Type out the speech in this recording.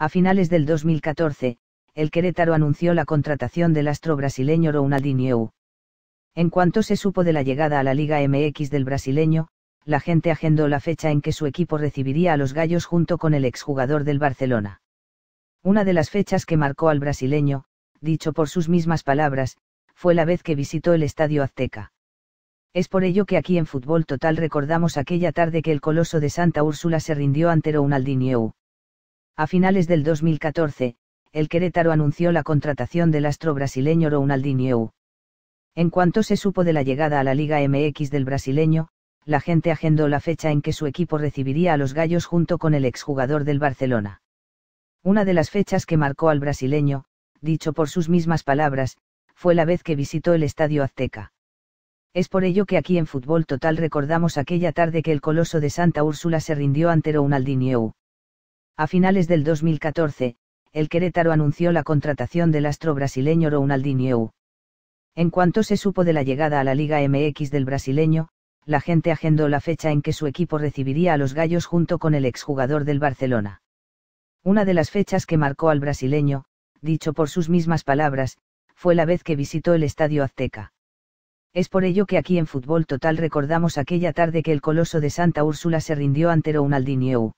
A finales del 2014, el Querétaro anunció la contratación del astro brasileño Ronaldinho. En cuanto se supo de la llegada a la Liga MX del brasileño, la gente agendó la fecha en que su equipo recibiría a los Gallos junto con el exjugador del Barcelona. Una de las fechas que marcó al brasileño, dicho por sus mismas palabras, fue la vez que visitó el Estadio Azteca. Es por ello que aquí en Fútbol Total recordamos aquella tarde que el coloso de Santa Úrsula se rindió ante Ronaldinho. A finales del 2014, el Querétaro anunció la contratación del astro brasileño Ronaldinho. En cuanto se supo de la llegada a la Liga MX del brasileño, la gente agendó la fecha en que su equipo recibiría a los Gallos junto con el exjugador del Barcelona. Una de las fechas que marcó al brasileño, dicho por sus mismas palabras, fue la vez que visitó el Estadio Azteca. Es por ello que aquí en Fútbol Total recordamos aquella tarde que el coloso de Santa Úrsula se rindió ante Ronaldinho. A finales del 2014, el Querétaro anunció la contratación del astro brasileño Ronaldinho. En cuanto se supo de la llegada a la Liga MX del brasileño, la gente agendó la fecha en que su equipo recibiría a los Gallos junto con el exjugador del Barcelona. Una de las fechas que marcó al brasileño, dicho por sus mismas palabras, fue la vez que visitó el Estadio Azteca. Es por ello que aquí en Fútbol Total recordamos aquella tarde que el coloso de Santa Úrsula se rindió ante Ronaldinho.